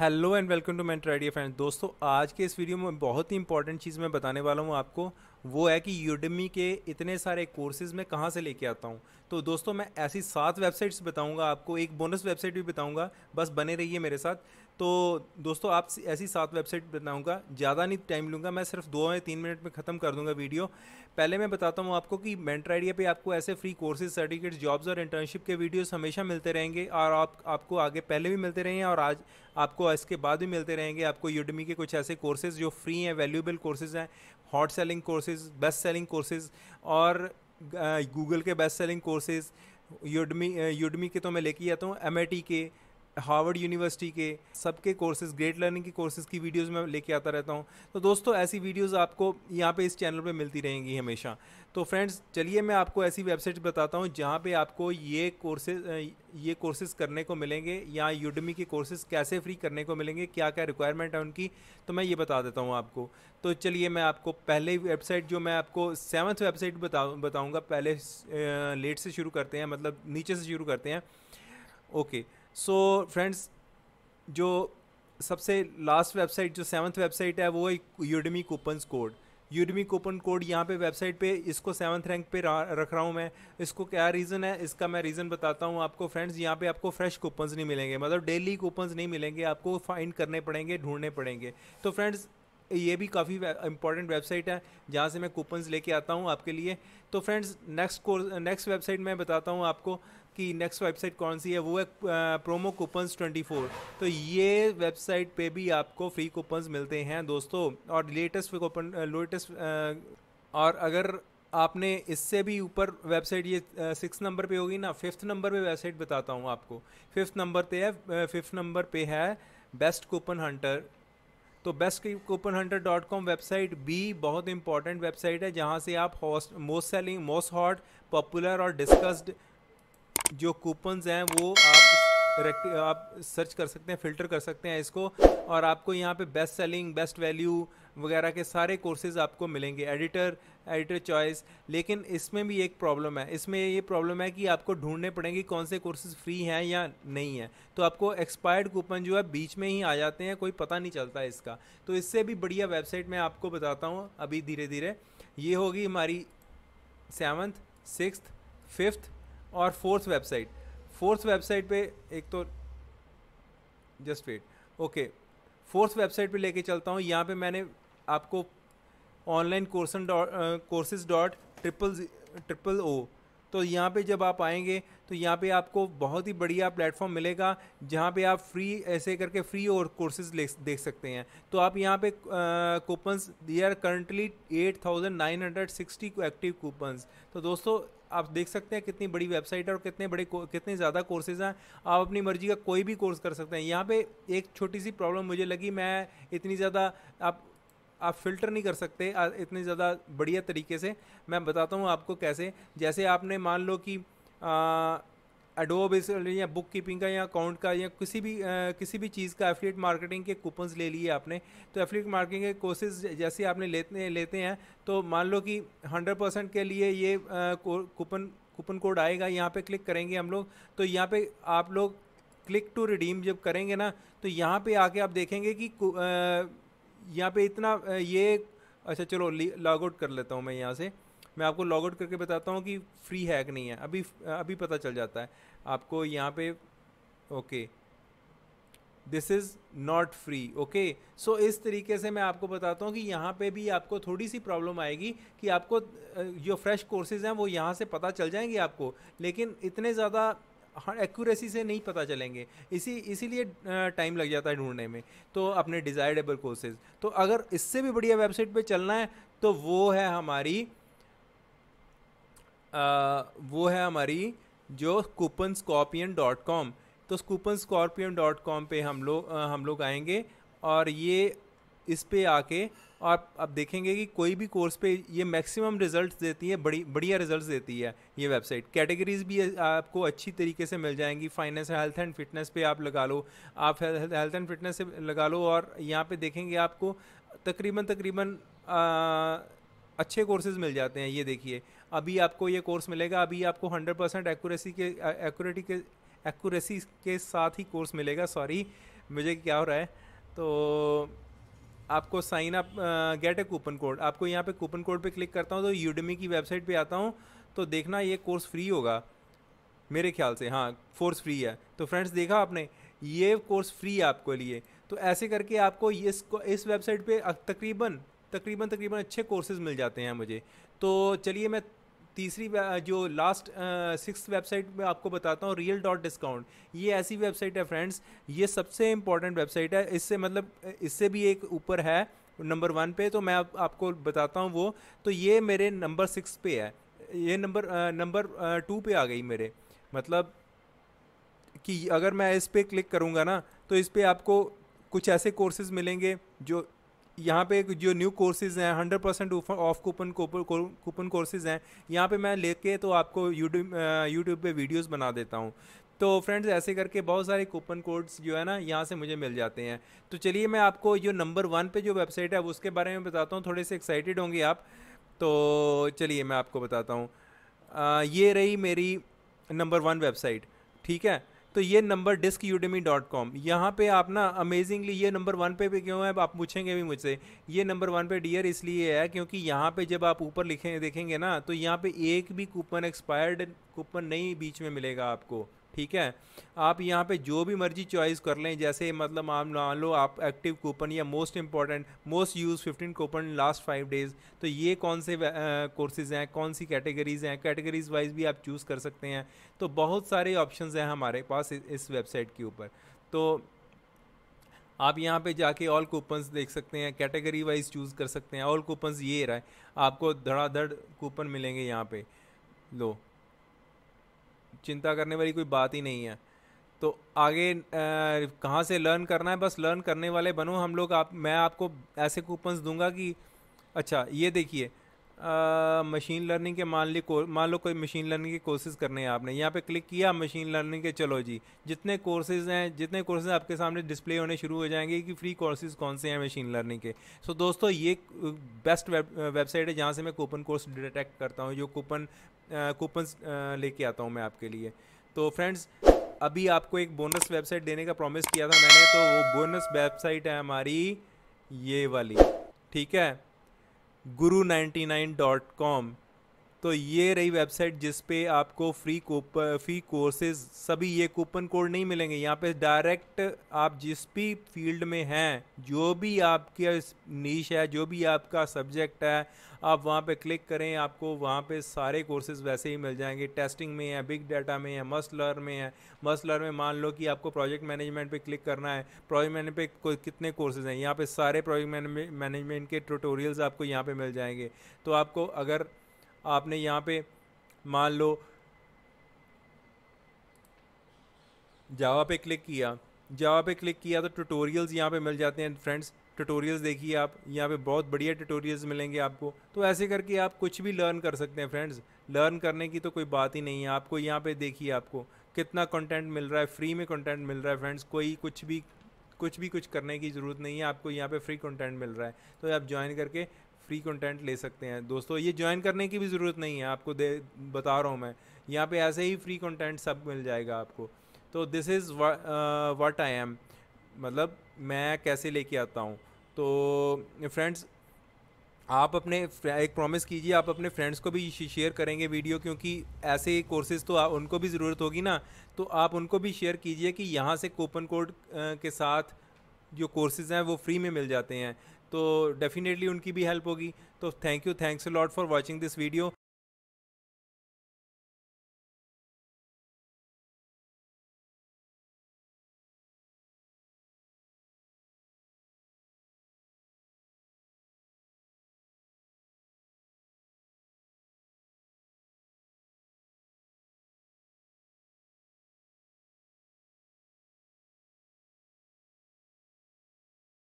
Hello and welcome to मैं ट्राइडिया friends दोस्तों आज के इस वीडियो में बहुत ही इंपॉर्टेंट चीज़ मैं बताने वाला हूँ आपको वो है कि यूडमी के इतने सारे कोर्सेज मैं कहाँ से लेके आता हूँ तो दोस्तों मैं ऐसी सात वेबसाइट्स बताऊँगा आपको एक बोनस वेबसाइट भी बताऊँगा बस बने रहिए मेरे साथ तो दोस्तों आप ऐसी सात वेबसाइट बताऊँगा ज़्यादा नहीं टाइम लूँगा मैं सिर्फ दो या तीन मिनट में ख़त्म कर दूँगा वीडियो पहले मैं बताता हूँ आपको कि मेंटर आइडिया पे आपको ऐसे फ्री कोर्सेज सर्टिफिकेट्स जॉब्स और इंटर्नशिप के वीडियोस हमेशा मिलते रहेंगे और आप आपको आगे पहले भी मिलते रहेंगे और आज आपको इसके बाद भी मिलते रहेंगे आपको यूडमी के कुछ ऐसे कोर्सेज जो फ्री हैं वैल्यूबल कोर्सेज हैं hot selling courses best selling courses और गूगल के best selling courses Udemy Udemy के तो मैं लेके आता हूँ एम के हार्वर्ड यूनिवर्सिटी के सबके कोर्सेज ग्रेट लर्निंग के कोर्सेज की वीडियोज़ मैं लेके आता रहता हूँ तो दोस्तों ऐसी वीडियोज़ आपको यहाँ पे इस चैनल पे मिलती रहेंगी हमेशा तो फ्रेंड्स चलिए मैं आपको ऐसी वेबसाइट बताता हूँ जहाँ पे आपको ये कोर्सेज ये कोर्सेज करने को मिलेंगे या यूडमी के कोर्सेज कैसे फ्री करने को मिलेंगे क्या क्या रिक्वायरमेंट है उनकी तो मैं ये बता देता हूँ आपको तो चलिए मैं आपको पहले वेबसाइट जो मैं आपको सेवन्थ वेबसाइट बता बताऊँगा पहले लेट से शुरू करते हैं मतलब नीचे से शुरू करते हैं ओके okay. सो फ्रेंड्स जो सबसे लास्ट वेबसाइट जो सेवन्थ वेबसाइट है वो है Udemy coupons code Udemy coupon code यहाँ पे वेबसाइट पे इसको सेवन्थ रैंक पे रख रहा हूँ मैं इसको क्या रीज़न है इसका मैं रीज़न बताता हूँ आपको फ्रेंड्स यहाँ पे आपको फ्रेश कूपन्स नहीं मिलेंगे मतलब डेली कूपन्स नहीं मिलेंगे आपको फाइंड करने पड़ेंगे ढूंढने पड़ेंगे तो फ्रेंड्स ये भी काफ़ी इंपॉर्टेंट वेबसाइट है जहाँ से मैं कूपन्स लेके आता हूँ आपके लिए तो friends next course next website मैं बताता हूँ आपको कि नेक्स्ट वेबसाइट कौन सी है वो है प्रोमो कूपन्स 24 तो ये वेबसाइट पे भी आपको फ्री कूपन्स मिलते हैं दोस्तों और लेटेस्ट कूपन लेटेस्ट और अगर आपने इससे भी ऊपर वेबसाइट ये सिक्स नंबर पे होगी ना फिफ्थ नंबर पे वेबसाइट बताता हूँ आपको फिफ्थ नंबर पे है फिफ्थ नंबर पे है बेस्ट कूपन हंटर तो best coupon hunter dot com website भी बहुत इंपॉर्टेंट वेबसाइट है जहाँ से आप most selling most hot popular और डिस्कस्ड जो कूपन्स हैं वो आप आप सर्च कर सकते हैं फ़िल्टर कर सकते हैं इसको और आपको यहाँ पे बेस्ट सेलिंग बेस्ट वैल्यू वगैरह के सारे कोर्सेज आपको मिलेंगे एडिटर एडिटर चॉइस लेकिन इसमें भी एक प्रॉब्लम है इसमें ये प्रॉब्लम है कि आपको ढूंढने पड़ेंगे कौन से कोर्सेज फ्री हैं या नहीं हैं तो आपको एक्सपायर्ड कूपन जो है बीच में ही आ जाते हैं कोई पता नहीं चलता है इसका तो इससे भी बढ़िया वेबसाइट मैं आपको बताता हूँ अभी धीरे धीरे ये होगी हमारी सेवन्थ सिक्स फिफ्थ और फोर्थ वेबसाइट फोर्थ वेबसाइट पे एक तो just wait okay fourth website पे लेके चलता हूँ यहाँ पे मैंने आपको online courses dot courses dot triple triple O तो यहाँ पे जब आप आएंगे तो यहाँ पे आपको बहुत ही बढ़िया प्लेटफॉर्म मिलेगा जहाँ पे आप फ्री ऐसे करके फ्री और कोर्सेज देख सकते हैं तो आप यहाँ पे coupons they are currently eight thousand nine hundred sixty active coupons तो दोस्तों आप देख सकते हैं कितनी बड़ी वेबसाइट है और कितने बड़े कितने ज़्यादा कोर्सेज़ हैं आप अपनी मर्जी का कोई भी कोर्स कर सकते हैं यहाँ पे एक छोटी सी प्रॉब्लम मुझे लगी मैं इतनी ज़्यादा आप आप फिल्टर नहीं कर सकते इतने ज़्यादा बढ़िया तरीके से मैं बताता हूँ आपको कैसे जैसे आपने मान लो कि आ, एडोब इस या बुक कीपिंग का या अकाउंट का या किसी भी आ, किसी भी चीज़ का एफिलेट मार्केटिंग के कूपन्स ले लिए आपने तो एफिलेट मार्केटिंग के कोर्सेज जैसे आपने लेते लेते हैं तो मान लो कि हंड्रेड परसेंट के लिए ये कूपन कूपन कोड आएगा यहाँ पे क्लिक करेंगे हम लोग तो यहाँ पे आप लोग क्लिक टू रिडीम जब करेंगे ना तो यहाँ पे आके आप देखेंगे कि यहाँ पे इतना ये अच्छा चलो लॉग आउट कर लेता हूँ मैं यहाँ से मैं आपको लॉग आउट करके बताता हूँ कि फ्री है कि नहीं है अभी अभी पता चल जाता है आपको यहाँ पे okay this is not free okay so इस तरीके से मैं आपको बताता हूँ कि यहाँ पे भी आपको थोड़ी सी प्रॉब्लम आएगी कि आपको जो फ्रेश कोर्सेज हैं वो यहाँ से पता चल जाएंगे आपको लेकिन इतने ज़्यादा एक्यूरेसी हाँ, से नहीं पता चलेंगे इसी इसीलिए टाइम लग जाता है ढूंढने में तो अपने डिज़ायरेबल कोर्सेज तो अगर इससे भी बढ़िया वेबसाइट पे चलना है तो वो है हमारी वो है हमारी जो कूपन स्कॉपियन डॉट कॉम तो कूपन स्कॉर्पियन डॉट कॉम पर हम लोग हम लोग आएंगे और ये इस पे आके आप आप देखेंगे कि कोई भी कोर्स पे ये मैक्सिमम रिजल्ट्स देती है बड़ी बढ़िया रिजल्ट्स देती है ये वेबसाइट कैटेगरीज भी आपको अच्छी तरीके से मिल जाएंगी फाइनेंस हेल्थ एंड फिटनेस पे आप लगा लो आप हेल्थ एंड फिटनेस से लगा लो और यहाँ पे देखेंगे आपको तकरीबन तकरीबन अच्छे कोर्सेज मिल जाते हैं ये देखिए अभी आपको ये कोर्स मिलेगा अभी आपको हंड्रेड परसेंट एक्यूरेसी के एक्यूरेटी के एक्यूरेसी के साथ ही कोर्स मिलेगा सॉरी मुझे क्या हो रहा है तो आपको sign up get a coupon code आपको यहाँ पे कूपन कोड पे क्लिक करता हूँ तो यूडमी की वेबसाइट पे आता हूँ तो देखना ये कोर्स फ्री होगा मेरे ख्याल से हाँ फोर्स फ्री है तो फ्रेंड्स देखा आपने ये कोर्स फ्री है आपको लिए तो ऐसे करके आपको इस इस वेबसाइट पे तकरीबन तकरीबन तकरीबन अच्छे कोर्सेज़ मिल जाते हैं मुझे तो चलिए मैं तीसरी जो लास्ट सिक्स वेबसाइट में आपको बताता हूँ रियल डॉट डिस्काउंट ये ऐसी वेबसाइट है फ्रेंड्स ये सबसे इम्पॉर्टेंट वेबसाइट है इससे मतलब इससे भी एक ऊपर है नंबर वन पे तो मैं आप, आपको बताता हूँ वो तो ये मेरे नंबर सिक्स पे है ये नंबर नंबर टू पे आ गई मेरे मतलब कि अगर मैं इस पर क्लिक करूँगा ना तो इस पर आपको कुछ ऐसे कोर्सेज़ मिलेंगे जो यहाँ पे जो न्यू कोर्सेज हैं hundred percent off coupon coupon courses हैं यहाँ पे मैं लेके तो आपको यूट्यूब यूट्यूब पे वीडियोस बना देता हूँ तो फ्रेंड्स ऐसे करके बहुत सारे कूपन कोड्स जो है ना यहाँ से मुझे मिल जाते हैं तो चलिए मैं आपको जो नंबर वन पे जो वेबसाइट है उसके बारे में बताता हूँ थोड़े से एक्साइटेड होंगे आप तो चलिए मैं आपको बताता हूँ ये रही मेरी नंबर वन वेबसाइट ठीक है तो ये number disc Udemy dot com यहाँ पर आप ना अमेजिंगली ये नंबर वन पे भी क्यों है आप पूछेंगे भी मुझसे ये नंबर वन पे डियर इसलिए है क्योंकि यहाँ पे जब आप ऊपर लिखें देखेंगे ना तो यहाँ पे एक भी कूपन एक्सपायर्ड कूपन नहीं बीच में मिलेगा आपको ठीक है आप यहाँ पे जो भी मर्जी चॉइस कर लें जैसे मतलब आप मान लो आप एक्टिव कूपन या most important most use fifteen coupon last five days तो ये कौन से कोर्सेज़ हैं कौन सी कैटेगरीज़ हैं कैटेगरीज़ वाइज भी आप चूज़ कर सकते हैं तो बहुत सारे ऑप्शन हैं हमारे पास इस, इस वेबसाइट के ऊपर तो आप यहाँ पे जाके ऑल कूपन्स देख सकते हैं कैटेगरी वाइज चूज़ कर सकते हैं ऑल कूपन्स ये रहा है आपको धड़ाधड़ कूपन मिलेंगे यहाँ पे लो चिंता करने वाली कोई बात ही नहीं है तो आगे कहाँ से लर्न करना है बस लर्न करने वाले बनो हम लोग आप मैं आपको ऐसे कूपन्स दूंगा कि अच्छा ये देखिए मशीन लर्निंग के मान ली मान लो कोई मशीन लर्निंग के कोर्सेज करने हैं आपने यहाँ पे क्लिक किया मशीन लर्निंग के चलो जी जितने कोर्सेज हैं जितने कोर्सेज आपके सामने डिस्प्ले होने शुरू हो जाएंगे कि फ्री कोर्सेज कौन से हैं मशीन लर्निंग के सो so, दोस्तों ये बेस्ट वेब वेबसाइट है जहाँ से मैं कूपन कोर्स डिटेक्ट करता हूँ जो कूपन कूपन लेके आता हूँ मैं आपके लिए तो फ्रेंड्स अभी आपको एक बोनस वेबसाइट देने का प्रॉमिस किया था मैंने तो वो बोनस वेबसाइट है हमारी ये वाली ठीक है guru99.com तो ये रही वेबसाइट जिस पे आपको फ्री कोप फ्री कोर्सेज सभी ये कूपन कोड नहीं मिलेंगे यहाँ पे डायरेक्ट आप जिस भी फील्ड में हैं जो भी आपकी नीच है जो भी आपका सब्जेक्ट है आप वहाँ पे क्लिक करें आपको वहाँ पे सारे कोर्सेज वैसे ही मिल जाएंगे टेस्टिंग में है बिग डाटा में है मसलर में है मसलर में मान लो कि आपको प्रोजेक्ट मैनेजमेंट पे क्लिक करना है प्रोजेक्ट मैनेजमेंट पे कितने कोर्सेज हैं यहाँ पे सारे प्रोजेक्ट मैनेजमेंट के ट्यूटोरियल्स आपको यहाँ पे मिल जाएंगे तो आपको अगर आपने यहाँ पे मान लो जावा पे क्लिक किया जावा पे क्लिक किया तो ट्यूटोरियल्स यहाँ पे मिल जाते हैं फ्रेंड्स ट्यूटोरियल्स देखिए आप यहाँ पे बहुत बढ़िया ट्यूटोरियल्स मिलेंगे आपको तो ऐसे करके आप कुछ भी लर्न कर सकते हैं फ्रेंड्स लर्न करने की तो कोई बात ही नहीं है आपको यहाँ पे देखिए आपको कितना कंटेंट मिल रहा है फ्री में कंटेंट मिल रहा है फ्रेंड्स कोई कुछ भी कुछ भी कुछ करने की ज़रूरत नहीं है आपको यहाँ पे फ्री कंटेंट मिल रहा है तो आप ज्वाइन करके फ्री कंटेंट ले सकते हैं दोस्तों ये ज्वाइन करने की भी ज़रूरत नहीं है आपको दे बता रहा हूँ मैं यहाँ पे ऐसे ही फ्री कंटेंट सब मिल जाएगा आपको तो this is what I am मतलब मैं कैसे लेके आता हूँ तो फ्रेंड्स आप अपने एक प्रॉमिस कीजिए आप अपने फ्रेंड्स को भी शेयर करेंगे वीडियो क्योंकि ऐसे कोर्सेज तो आ, उनको भी ज़रूरत होगी ना तो आप उनको भी शेयर कीजिए कि यहाँ से कूपन कोड uh, के साथ जो कोर्सेज़ हैं वो फ्री में मिल जाते हैं तो डेफिनेटली उनकी भी हेल्प होगी तो thank you thanks a lot for watching this video